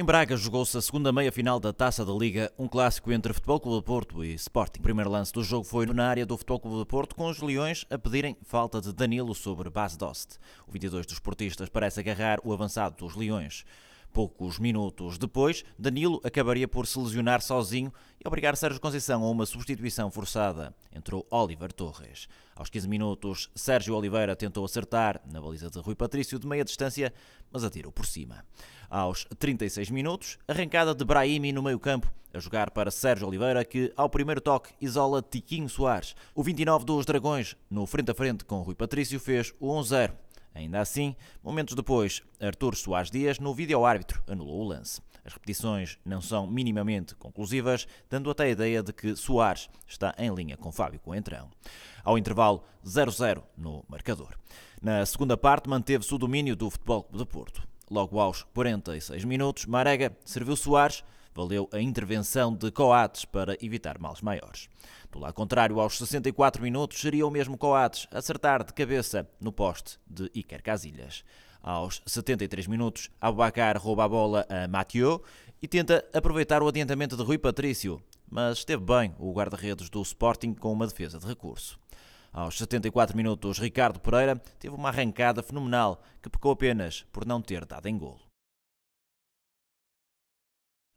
Em Braga jogou-se a segunda meia-final da Taça da Liga, um clássico entre Futebol Clube do Porto e Sporting. O primeiro lance do jogo foi na área do Futebol Clube do Porto, com os Leões a pedirem falta de Danilo sobre Bas Dost. O 22 dos portistas parece agarrar o avançado dos Leões. Poucos minutos depois, Danilo acabaria por se lesionar sozinho e obrigar Sérgio Conceição a uma substituição forçada. Entrou Oliver Torres. Aos 15 minutos, Sérgio Oliveira tentou acertar na baliza de Rui Patrício de meia distância, mas atirou por cima. Aos 36 minutos, arrancada de Brahimi no meio-campo, a jogar para Sérgio Oliveira, que ao primeiro toque isola Tiquinho Soares. O 29 dos Dragões, no frente a frente com Rui Patrício, fez o 1-0. Ainda assim, momentos depois, Artur Soares Dias, no vídeo-árbitro, anulou o lance. As repetições não são minimamente conclusivas, dando até a ideia de que Soares está em linha com Fábio Coentrão. Ao intervalo 0-0 no marcador. Na segunda parte, manteve-se o domínio do Futebol Clube do Porto. Logo aos 46 minutos, Marega serviu Soares valeu a intervenção de Coates para evitar males maiores. Do lado contrário, aos 64 minutos, seria o mesmo Coates acertar de cabeça no poste de Iker Casilhas. Aos 73 minutos, Abubacar rouba a bola a Mathieu e tenta aproveitar o adiantamento de Rui Patrício, mas esteve bem o guarda-redes do Sporting com uma defesa de recurso. Aos 74 minutos, Ricardo Pereira teve uma arrancada fenomenal que pecou apenas por não ter dado em golo.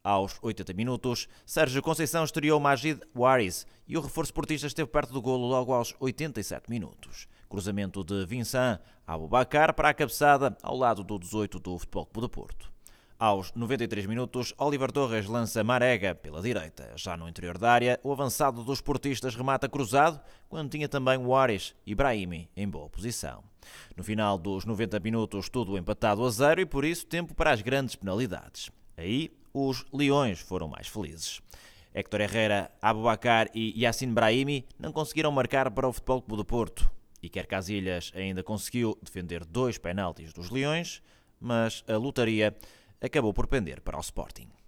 Aos 80 minutos, Sérgio Conceição estreou Majid Waris e o reforço portista esteve perto do golo logo aos 87 minutos. Cruzamento de Vincent Abubacar para a cabeçada ao lado do 18 do Futebol Clube do Porto. Aos 93 minutos, Oliver Torres lança Marega pela direita. Já no interior da área, o avançado dos portistas remata cruzado, quando tinha também o Ares e Brahimi em boa posição. No final dos 90 minutos, tudo empatado a zero e por isso tempo para as grandes penalidades. Aí os Leões foram mais felizes. Héctor Herrera, Abubacar e Yassin Brahimi não conseguiram marcar para o Futebol Clube do Porto. e Quer Casilhas ainda conseguiu defender dois penaltis dos Leões, mas a lotaria acabou por pender para o Sporting.